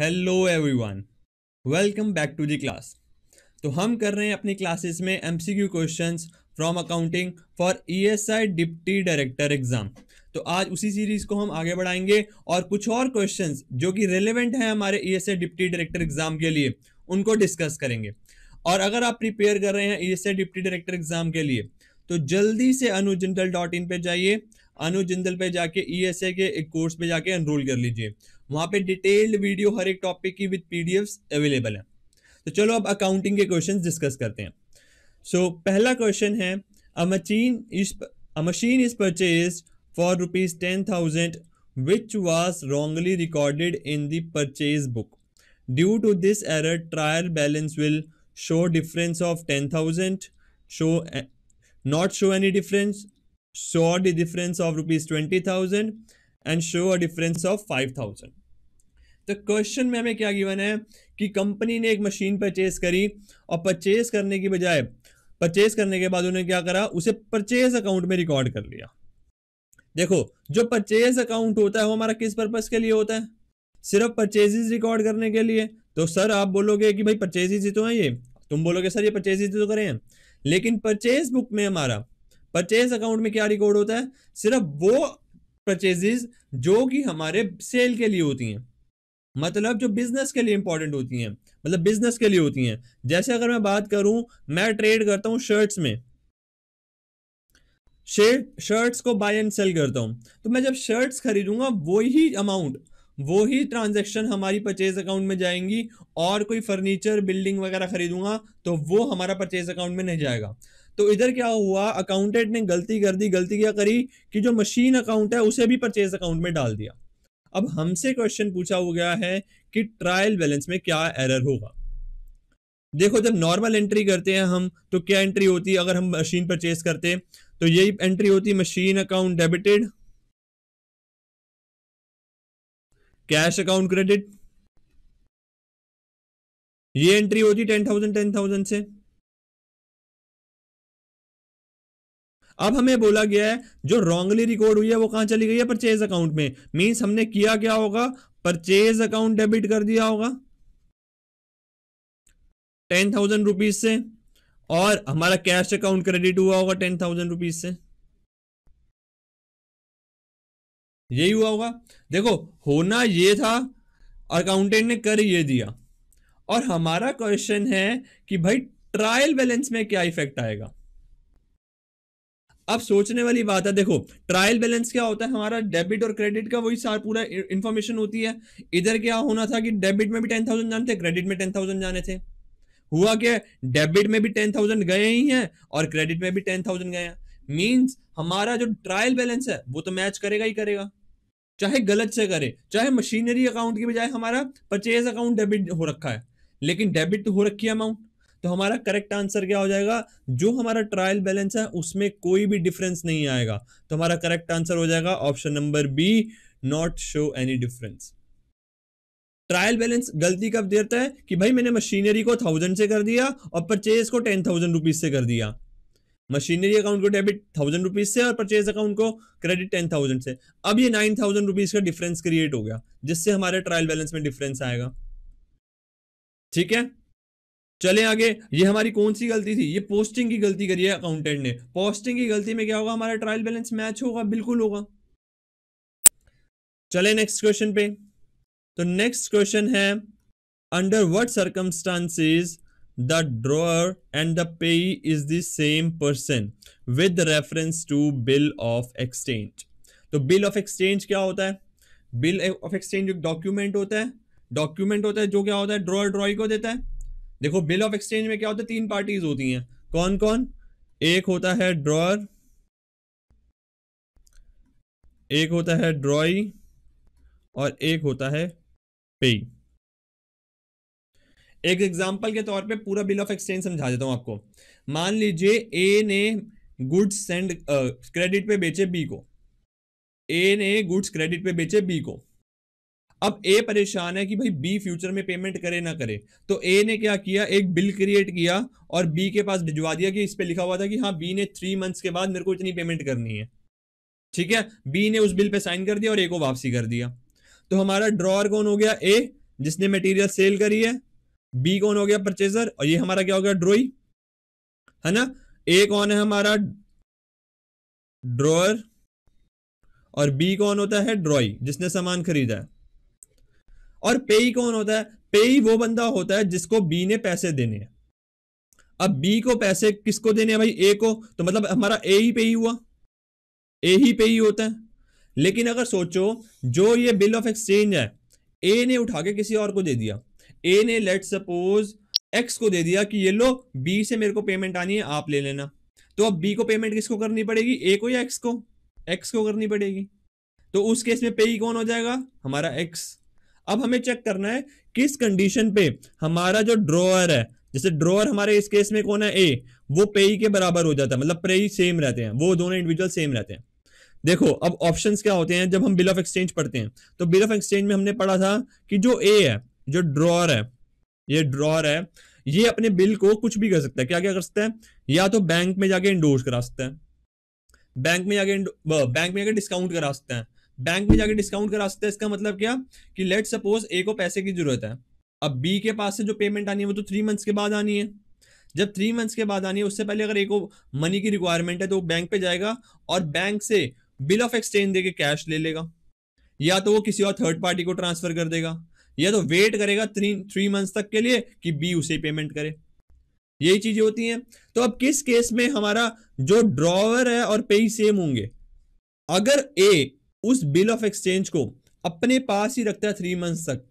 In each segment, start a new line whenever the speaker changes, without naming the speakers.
hello everyone welcome back to the class तो हम कर रहे हैं अपनी क्लासेस में MCQ questions from accounting for ESI deputy director exam तो आज उसी सीरीज को हम आगे बढ़ाएंगे और कुछ और क्वेश्चंस जो कि रेलेवेंट हैं हमारे ईएसआई डिप्टी डायरेक्टर एग्जाम के लिए उनको डिस्कस करेंगे और अगर आप प्रिपेयर कर रहे हैं ई डिप्टी डायरेक्टर एग्जाम के लिए तो जल्दी से अनुजिंदल डॉट इन पर जाइए अनु जिंदल पे जाके ई e के एक कोर्स पे जाके एनरोल कर लीजिए वहां पे डिटेल्ड वीडियो हर एक टॉपिक की विद पीडीएफ्स अवेलेबल है तो चलो अब अकाउंटिंग के क्वेश्चन डिस्कस करते हैं सो so, पहला क्वेश्चन है a machine is a machine is purchase for rupees ten thousand which was wrongly recorded in purchase book due to this error trial balance will show difference of ten thousand show not show any difference show difference of rupees twenty thousand and show a difference of five thousand तो question में हमें क्या given है कि company ने एक machine purchase करी और परचेज करने की बजाय परचेज करने के बाद उन्होंने क्या करा उसे परचेज अकाउंट में रिकॉर्ड कर लिया देखो जो परचेज अकाउंट होता है वो हमारा किस पर्पज के लिए होता है सिर्फ परचेजेज रिकॉर्ड करने के लिए तो सर आप बोलोगे कि भाई परचेजेज ही तो हैं ये तुम बोलोगे सर ये ही तो करें हैं लेकिन परचेज बुक में हमारा परचेज अकाउंट में क्या रिकॉर्ड होता है सिर्फ वो परचेजेज जो कि हमारे सेल के लिए होती हैं मतलब जो बिजनेस के लिए इंपॉर्टेंट होती हैं मतलब बिजनेस के लिए होती हैं जैसे अगर मैं बात करूं मैं ट्रेड करता हूं शर्ट्स में शर्ट्स को बाय एंड सेल करता हूं तो मैं जब शर्ट्स खरीदूंगा वही अमाउंट वो ही ट्रांजेक्शन हमारी परचेज अकाउंट में जाएंगी और कोई फर्नीचर बिल्डिंग वगैरह खरीदूंगा तो वो हमारा परचेज अकाउंट में नहीं जाएगा तो इधर क्या हुआ अकाउंटेंट ने गलती कर दी गलती क्या करी कि जो मशीन अकाउंट है उसे भी परचेज अकाउंट में डाल दिया अब हमसे क्वेश्चन पूछा हो गया है कि ट्रायल बैलेंस में क्या एरर होगा देखो जब नॉर्मल एंट्री करते हैं हम तो क्या एंट्री होती है अगर हम मशीन परचेज करते तो यही एंट्री होती machine account debited cash account credit ये एंट्री होती टेन थाउजेंड टेन थाउजेंड से अब हमें बोला गया है जो रॉन्गली रिकॉर्ड हुई है वो कहां चली गई है परचेज अकाउंट में मीन्स हमने किया क्या होगा परचेज अकाउंट डेबिट कर दिया होगा टेन थाउजेंड रुपीज से और हमारा कैश अकाउंट क्रेडिट हुआ होगा टेन थाउजेंड रुपीज से यही हुआ होगा देखो होना ये था अकाउंटेंट ने कर ये दिया और हमारा क्वेश्चन है कि भाई ट्रायल बैलेंस में क्या इफेक्ट आएगा अब सोचने वाली बात है देखो ट्रायल बैलेंस क्या होता है हमारा डेबिट और क्रेडिट का वही सार पूरा इन्फॉर्मेशन होती है इधर क्या होना था कि डेबिट में भी टेन थाउजेंड जाने थे क्रेडिट में टेन थाउजेंड जाने थे हुआ क्या डेबिट में भी टेन थाउजेंड गए ही हैं और क्रेडिट में भी टेन थाउजेंड गए हैं मीन्स हमारा जो ट्रायल बैलेंस है वो तो मैच करेगा ही करेगा चाहे गलत से करे चाहे मशीनरी अकाउंट की बजाय हमारा परचेज अकाउंट डेबिट हो रखा है लेकिन डेबिट तो हो रखी है अमाउंट तो हमारा करेक्ट आंसर क्या हो जाएगा जो हमारा ट्रायल बैलेंस है उसमें कोई भी डिफरेंस नहीं आएगा तो हमारा करेक्ट आंसर हो जाएगा option number B not show any difference trial balance गलती कब देता है कि भाई मैंने मशीनरी को थाउजेंड से कर दिया और परचेज को टेन थाउजेंड रुपीज से कर दिया मशीनरी अकाउंट को डेबिट थाउजेंड रुपीज से और परचेज अकाउंट को क्रेडिट टेन थाउजेंड से अब ये नाइन थाउजेंड रुपीज का डिफरेंस क्रिएट हो गया जिससे हमारे ट्रायल बैलेंस में डिफरेंस आएगा ठीक है चले आगे ये हमारी कौन सी गलती थी ये पोस्टिंग की गलती करी है अकाउंटेंट ने पोस्टिंग की गलती में क्या होगा हमारा ट्रायल बैलेंस मैच होगा बिल्कुल होगा चले नेक्स्ट क्वेश्चन पे तो नेक्स्ट क्वेश्चन है under what circumstances the drawer and the payee is the same person with reference to bill of exchange तो बिल ऑफ एक्सचेंज क्या होता है बिल ऑफ एक्सचेंज एक डॉक्यूमेंट होता है डॉक्यूमेंट होता है जो क्या होता है ड्रॉअर ड्रॉई को देता है देखो बिल ऑफ एक्सचेंज में क्या होता है तीन पार्टीज होती हैं कौन कौन एक होता है ड्रॉअर एक होता है ड्रॉई और एक होता है पे एक एग्जाम्पल के तौर पे पूरा बिल ऑफ एक्सचेंज समझा देता हूं आपको मान लीजिए ए ने गुड्स सेंड क्रेडिट पे बेचे बी को ए ने गुड्स क्रेडिट पे बेचे बी को अब ए परेशान है कि भाई बी फ्यूचर में पेमेंट करे ना करे तो ए ने क्या किया एक बिल क्रिएट किया और बी के पास भिजवा दिया कि इस पर लिखा हुआ था कि हाँ बी ने थ्री मंथ्स के बाद मेरे को इतनी पेमेंट करनी है ठीक है बी ने उस बिल पे साइन कर दिया और ए को वापसी कर दिया तो हमारा ड्रॉअर कौन हो गया ए जिसने मटीरियल सेल करी है बी कौन हो गया परचेजर और ये हमारा क्या हो गया ड्रोई है ना ए कौन है हमारा ड्रॉअर और बी कौन होता है ड्रॉई जिसने सामान खरीदा है और पेई कौन होता है पेई वो बंदा होता है जिसको बी ने पैसे देने हैं अब बी को पैसे किसको देने हैं भाई ए को तो मतलब हमारा ए ही ही हुआ ए ही पे ही होता है लेकिन अगर सोचो जो ये बिल ऑफ एक्सचेंज है ए ने उठा के किसी और को दे दिया ए ने लेट सपोज एक्स को दे दिया कि ये लो बी से मेरे को पेमेंट आनी है आप ले लेना तो अब बी को पेमेंट किसको करनी पड़ेगी ए को या एक्स को एक्स को करनी पड़ेगी तो उस केस में पे ही कौन हो जाएगा हमारा एक्स अब हमें चेक करना है किस कंडीशन पे हमारा जो ड्रॉअर है जैसे ड्रॉअर हमारे इस केस में कौन है ए वो पेई के बराबर हो जाता है मतलब पेई सेम रहते हैं वो दोनों इंडिविजुअल सेम रहते हैं देखो अब ऑप्शंस क्या होते हैं जब हम बिल ऑफ एक्सचेंज पढ़ते हैं तो बिल ऑफ एक्सचेंज में हमने पढ़ा था कि जो ए है जो ड्रॉअर है ये ड्रॉअर है ये अपने बिल को कुछ भी कर सकता है क्या क्या कर सकता है या तो बैंक में जाके इंडोर्स करा सकता है बैंक में जाके बैंक में जाके डिस्काउंट करा सकता है बैंक में जाके डिस्काउंट करा सकते हैं इसका मतलब क्या कि लेट सपोज ए को पैसे की जरूरत है अब बी के पास से जो पेमेंट आनी है वो तो थ्री मंथ्स के बाद आनी है जब थ्री मंथ्स के बाद आनी है उससे पहले अगर ए को मनी की रिक्वायरमेंट है तो वो बैंक पे जाएगा और बैंक से बिल ऑफ एक्सचेंज देके कैश ले लेगा या तो वो किसी और थर्ड पार्टी को ट्रांसफर कर देगा या तो वेट करेगा थ्री थ्री मंथ्स तक के लिए कि बी उसे पेमेंट करे यही चीजें होती हैं तो अब किस केस में हमारा जो ड्रॉवर है और पेई सेम होंगे अगर ए उस बिल ऑफ एक्सचेंज को अपने पास ही रखता है थ्री मंथ्स तक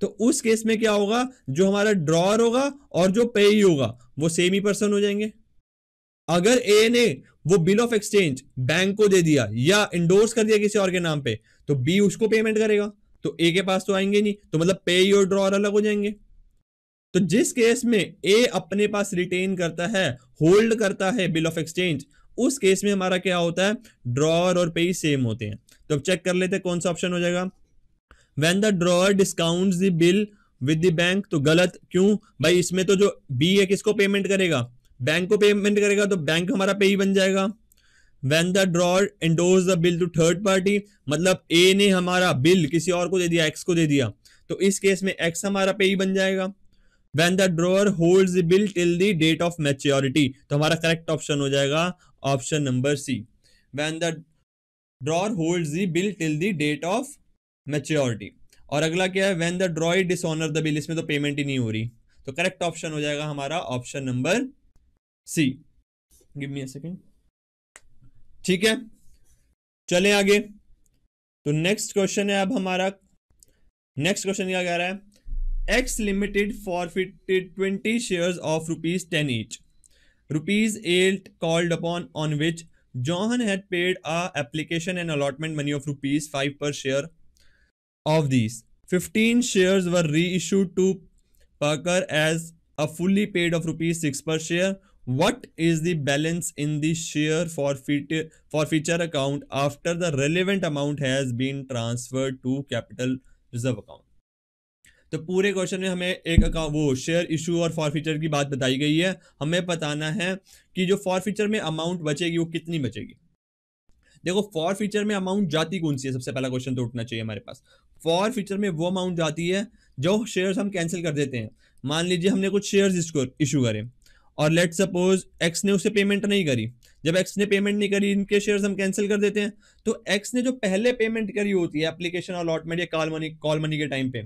तो उस केस में क्या होगा जो हमारा ड्रॉअर होगा और जो पे ही होगा वो सेम ही पर्सन हो जाएंगे अगर ए ने वो बिल ऑफ एक्सचेंज बैंक को दे दिया या इंडोर्स कर दिया किसी और के नाम पे तो बी उसको पेमेंट करेगा तो ए के पास तो आएंगे नहीं तो मतलब पे ही और ड्रॉअर अलग हो जाएंगे तो जिस केस में ए अपने पास रिटेन करता है होल्ड करता है बिल ऑफ एक्सचेंज उस केस में हमारा क्या होता है ड्रॉअर और पेई सेम होते हैं तो अब चेक कर लेते हैं कौन सा ऑप्शन हो जाएगा when the drawer discount the bill with the bank तो गलत क्यों भाई इसमें तो जो बी है किसको पेमेंट करेगा बैंक को पेमेंट करेगा तो बैंक हमारा पे ही बन जाएगा when the drawer endorse the bill to third party मतलब ए ने हमारा बिल किसी और को दे दिया एक्स को दे दिया तो इस केस में एक्स हमारा पे ही बन जाएगा when the drawer hold the bill till the date of maturity तो हमारा करेक्ट ऑप्शन हो जाएगा option number C when the drawer hold the bill till the date of maturity और अगला क्या है when the drawer dishonour the bill इसमें तो पेमेंट ही नहीं हो रही तो करेक्ट ऑप्शन हो जाएगा हमारा option number C give me a second ठीक है चले आगे तो नेक्स्ट क्वेश्चन है अब हमारा नेक्स्ट क्वेश्चन क्या कह रहा है X limited forfeited twenty shares of rupees ten each rupees 8 called upon on which Johan had paid a application and allotment money of rupees 5 per share of these 15 shares were reissued to Parker as a fully paid of rupees 6 per share what is the balance in the share for future account after the relevant amount has been transferred to capital reserve account तो पूरे question में हमें एक account वो share issue और forfeiture की बात बताई गई है हमें बताना है कि जो फॉर फ्यूचर में अमाउंट बचेगी वो कितनी बचेगी देखो फॉर फ्यूचर में अमाउंट जाती कौन सी है सबसे पहला क्वेश्चन तो उठना चाहिए हमारे पास फॉर फ्यूचर में वो अमाउंट जाती है जो शेयर्स हम कैंसिल कर देते हैं मान लीजिए हमने कुछ शेयर्स इशू करें और लेट सपोज एक्स ने उसे पेमेंट नहीं करी जब एक्स ने पेमेंट नहीं करी इनके शेयर्स हम कैंसिल कर देते हैं तो एक्स ने जो पहले पेमेंट करी होती है एप्लीकेशन अलॉटमेंट या कॉल मनी कॉल मनी के टाइम पे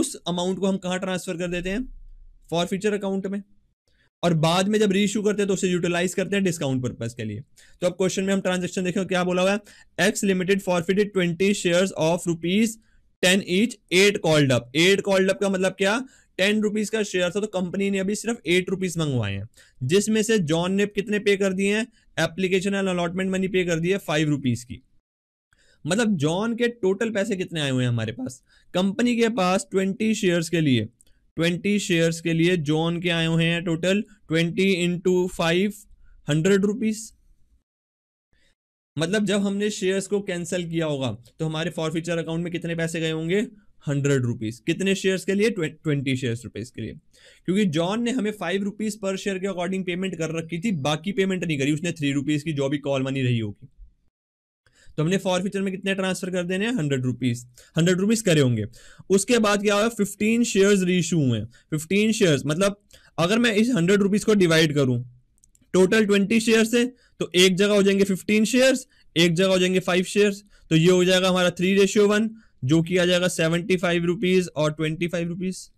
उस अमाउंट को हम कहाँ ट्रांसफर कर देते हैं फॉर फ्यूचर अकाउंट में और बाद में जब रीइशू करते हैं तो उसे यूटिलाइज करते हैं डिस्काउंट पर्पज के लिए तो अब क्वेश्चन में हम ट्रांजेक्शन देखें क्या बोला हुआ है X limited forfeited twenty share of rupees ten each at called up at called up का मतलब क्या टेन रुपीज का शेयर था तो कंपनी ने अभी सिर्फ एट रुपीज मंगवाए हैं जिसमें से जॉन ने कितने पे कर दिए हैं एप्लीकेशन एंड अलॉटमेंट मनी पे कर दिए फाइव रुपीज की मतलब जॉन के टोटल पैसे कितने आए हुए हैं हमारे पास कंपनी के पास ट्वेंटी शेयर्स के लिए ट्वेंटी शेयर्स के लिए जॉन के आए हुए हैं total twenty into five hundred rupees मतलब जब हमने शेयर्स को कैंसिल किया होगा तो हमारे फॉरफ्यूचर अकाउंट में कितने पैसे गए होंगे हंड्रेड रुपीज़ कितने शेयर्स के लिए ट्वेंटी शेयर्स रुपीज़ के लिए क्योंकि जॉन ने हमें फाइव रुपीज़ पर शेयर के अकॉर्डिंग पेमेंट कर रखी थी बाकी पेमेंट नहीं करी उसने थ्री रुपीज़ की जो भी कॉल मनी रही होगी तो हमने फॉर फ्यूचर में कितने ट्रांसफर कर देने हैं हंड्रेड रुपीज हंड्रेड रुपीज करे होंगे उसके बाद क्या हुआ फिफ्टीन शेयर रीशू हुए फिफ्टीन शेयर मतलब अगर मैं इस हंड्रेड रुपीज को डिवाइड करूं टोटल ट्वेंटी शेयर है तो एक जगह हो जाएंगे फिफ्टीन शेयर्स एक जगह हो जाएंगे फाइव शेयर्स तो ये हो जाएगा हमारा थ्री रेशियो वन जो कि आ जाएगा सेवेंटी फाइव रुपीज और ट्वेंटी फाइव रुपीज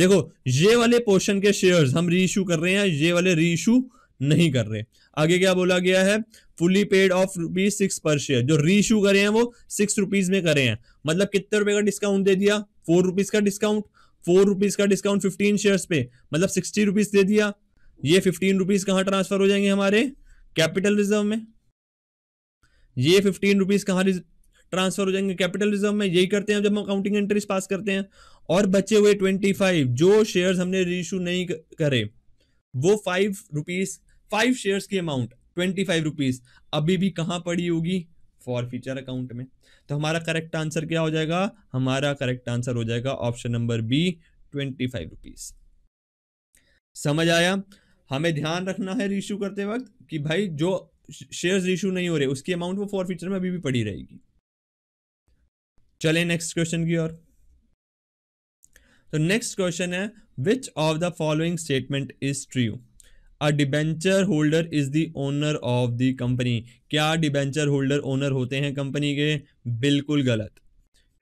देखो ये वाले पोर्शन के शेयर्स हम रीइशू कर रहे हैं ये वाले रीइशू नहीं कर रहे आगे क्या बोला गया है fully paid of rupees six per share जो रीइशू करे हैं वो सिक्स रुपीज में करे हैं मतलब कितने रुपए का डिस्काउंट दे दिया फोर रुपीज का डिस्काउंट फोर रुपीज का डिस्काउंट फिफ्टीन शेयर पे मतलब सिक्सटी रुपीज दे दिया ये फिफ्टीन रुपीज कहाँ ट्रांसफर हो जाएंगे हमारे कैपिटल रिजर्व में ये फिफ्टीन रुपीज कहाँ ट्रांसफर हो जाएंगे कैपिटल रिजर्व में यही करते हैं जब हम अकाउंटिंग एंट्रीज पास करते हैं और बचे हुए ट्वेंटी फाइव जो शेयर हमने रीइशू नहीं करे वो फाइव रुपीज फाइव शेयर्स की अमाउंट ट्वेंटी फाइव रुपीज अभी भी कहाँ पड़ी होगी फॉर फ्यूचर अकाउंट में तो हमारा करेक्ट आंसर क्या हो जाएगा हमारा करेक्ट आंसर हो जाएगा option number B twenty five rupees समझ आया हमें ध्यान रखना है रिश्यू करते वक्त कि भाई जो शेयर्स रिश्यू नहीं हो रहे उसकी अमाउंट वो फॉर फ्यूचर में अभी भी पड़ी रहेगी चले नेक्स्ट क्वेश्चन की ओर तो नेक्स्ट क्वेश्चन है which of the following statement is true a debenture holder is the owner of the company क्या डिबेंचर होल्डर ओनर होते हैं कंपनी के बिल्कुल गलत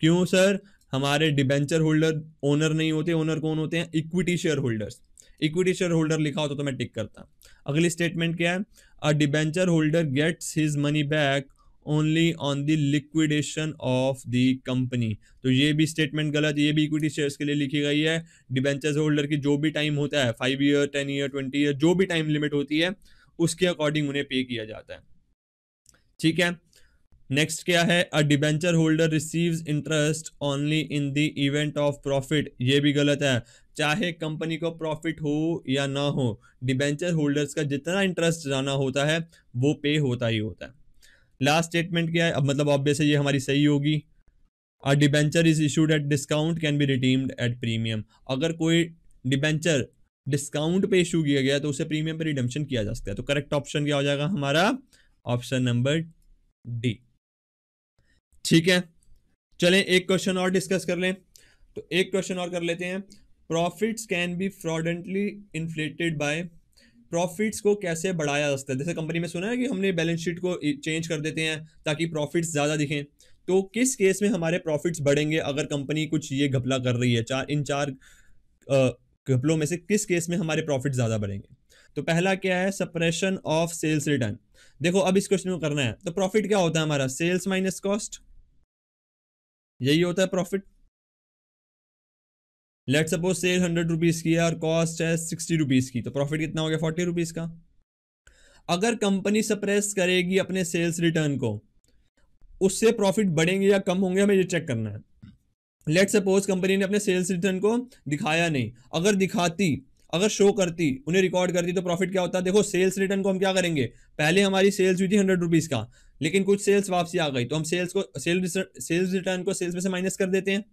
क्यों सर हमारे डिबेंचर होल्डर ओनर नहीं होते ओनर कौन होते हैं equity share holders equity share holder लिखा होता तो, तो मैं टिक करता अगली स्टेटमेंट क्या है a debenture holder gets his money back only on the liquidation of the company तो ये भी स्टेटमेंट गलत ये भी इक्विटी शेयर्स के लिए लिखी गई है डिबेंचर्स होल्डर की जो भी टाइम होता है five year ten year twenty year जो भी टाइम लिमिट होती है उसके अकॉर्डिंग उन्हें पे किया जाता है ठीक है नेक्स्ट क्या है a debenture holder receives interest only in the event of profit ये भी गलत है चाहे कंपनी को प्रॉफिट हो या ना हो डिबेंचर होल्डर्स का जितना इंटरेस्ट जाना होता है वो पे होता ही होता है लास्ट स्टेटमेंट क्या है अब मतलब ऑब्वियस है ये हमारी सही होगी a debenture is issued at discount can be redeemed at premium अगर कोई डिबेंचर डिस्काउंट पे इशू किया गया तो उसे प्रीमियम पर रिडम्पशन किया जा सकता है तो करेक्ट ऑप्शन क्या हो जाएगा हमारा ऑप्शन नंबर डी ठीक है चलें एक क्वेश्चन और डिस्कस कर लें तो एक क्वेश्चन और कर लेते हैं profits can be fraudulently inflated by profits को कैसे बढ़ाया जा सकता है जैसे कंपनी में सुना है कि हमने बैलेंस शीट को चेंज कर देते हैं ताकि प्रॉफिट्स ज़्यादा दिखें तो किस केस में हमारे प्रॉफिट्स बढ़ेंगे अगर कंपनी कुछ ये घपला कर रही है चार इन चार घपलों में से किस केस में हमारे प्रॉफिट ज़्यादा बढ़ेंगे तो पहला क्या है सप्रेशन ऑफ सेल्स रिटर्न देखो अब इस क्वेश्चन को करना है तो प्रॉफिट क्या होता है हमारा सेल्स माइनस कॉस्ट यही होता है profit let suppose sale hundred rupees की है और कॉस्ट है सिक्सटी रुपीज़ की तो प्रॉफिट कितना हो गया फोर्टी रुपीज़ का अगर कंपनी सप्रेस करेगी अपने सेल्स रिटर्न को उससे प्रॉफिट बढ़ेंगे या कम होंगे हमें ये चेक करना है लेट सपोज कंपनी ने अपने सेल्स रिटर्न को दिखाया नहीं अगर दिखाती अगर शो करती उन्हें रिकॉर्ड करती तो प्रॉफिट क्या होता देखो सेल्स रिटर्न को हम क्या करेंगे पहले हमारी सेल्स हुई थी हंड्रेड रुपीज़ का लेकिन कुछ सेल्स वापसी आ गई तो हम सेल्स को सेल्स सेल्स रिटर्न को सेल्स में से माइनस कर देते हैं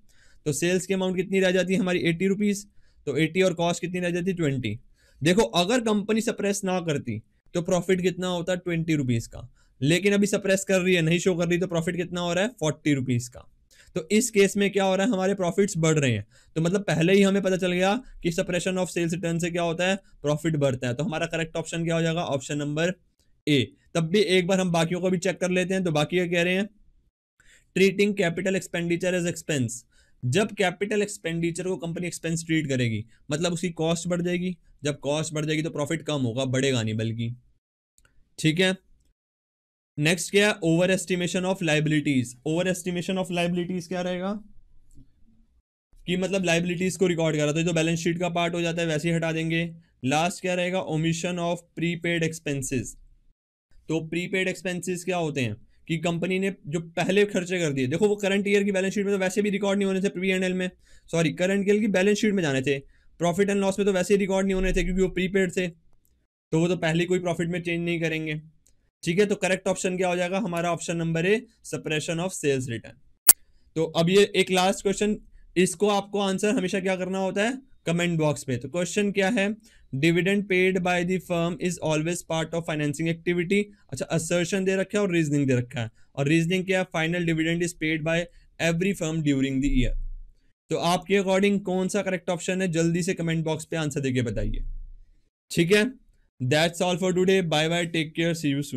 तो सेल्स की अमाउंट कितनी रह जाती है हमारी एट्टी रुपीज़ तो एट्टी और कॉस्ट कितनी रह जाती है ट्वेंटी देखो अगर कंपनी सप्रेस ना करती तो प्रॉफिट कितना होता ट्वेंटी रुपीज़ का लेकिन अभी सप्रेस कर रही है नहीं शो कर रही तो प्रॉफिट कितना हो रहा है फोर्टी रुपीज़ का तो इस केस में क्या हो रहा है हमारे प्रॉफिट्स बढ़ रहे हैं तो मतलब पहले ही हमें पता चल गया कि सप्रेशन ऑफ सेल्स रिटर्न से क्या होता है प्रॉफिट बढ़ता है तो हमारा करेक्ट ऑप्शन क्या हो जाएगा ऑप्शन नंबर ए तब भी एक बार हम बाकियों को भी चेक कर लेते हैं तो बाकी कह रहे हैं treating capital expenditure as expense जब कैपिटल एक्सपेंडिचर को कंपनी एक्सपेंस ट्रीट करेगी मतलब उसकी कॉस्ट बढ़ जाएगी जब कॉस्ट बढ़ जाएगी तो प्रॉफिट कम होगा बढ़ेगा नहीं बल्कि ठीक है नेक्स्ट क्या है overestimation of liabilities overestimation of liabilities क्या रहेगा कि मतलब लाइबिलिटीज को रिकॉर्ड करा तो जो बैलेंस शीट का पार्ट हो जाता है वैसे ही हटा देंगे लास्ट क्या रहेगा ओमिशन ऑफ प्रीपेड एक्सपेंसेस तो प्रीपेड एक्सपेंसेस क्या होते हैं कि कंपनी ने जो पहले खर्चे कर दिए देखो वो करंट ईयर की बैलेंस शीट में तो वैसे भी रिकॉर्ड नहीं होने थे प्री एंड एल में सॉरी करंट ईयर की बैलेंस शीट में जाने थे प्रॉफिट एंड लॉस में तो वैसे ही रिकॉर्ड नहीं होने थे क्योंकि वो प्रीपेड थे तो वो तो पहले कोई प्रॉफिट में चेंज नहीं करेंगे ठीक है तो करेक्ट ऑप्शन क्या हो जाएगा हमारा option number A suppression of sales return तो अब ये एक लास्ट क्वेश्चन इसको आपको आंसर हमेशा क्या करना होता है कमेंट बॉक्स में तो क्वेश्चन क्या है dividend paid by the firm is always part of financing activity अच्छा असर्शन दे रखा है और रीजनिंग दे रखा है और रीजनिंग क्या है final dividend is paid by every firm during the year तो आपके अकॉर्डिंग कौन सा करेक्ट ऑप्शन है जल्दी से कमेंट बॉक्स पे आंसर देके बताइए ठीक है that's all for today bye bye take care see you soon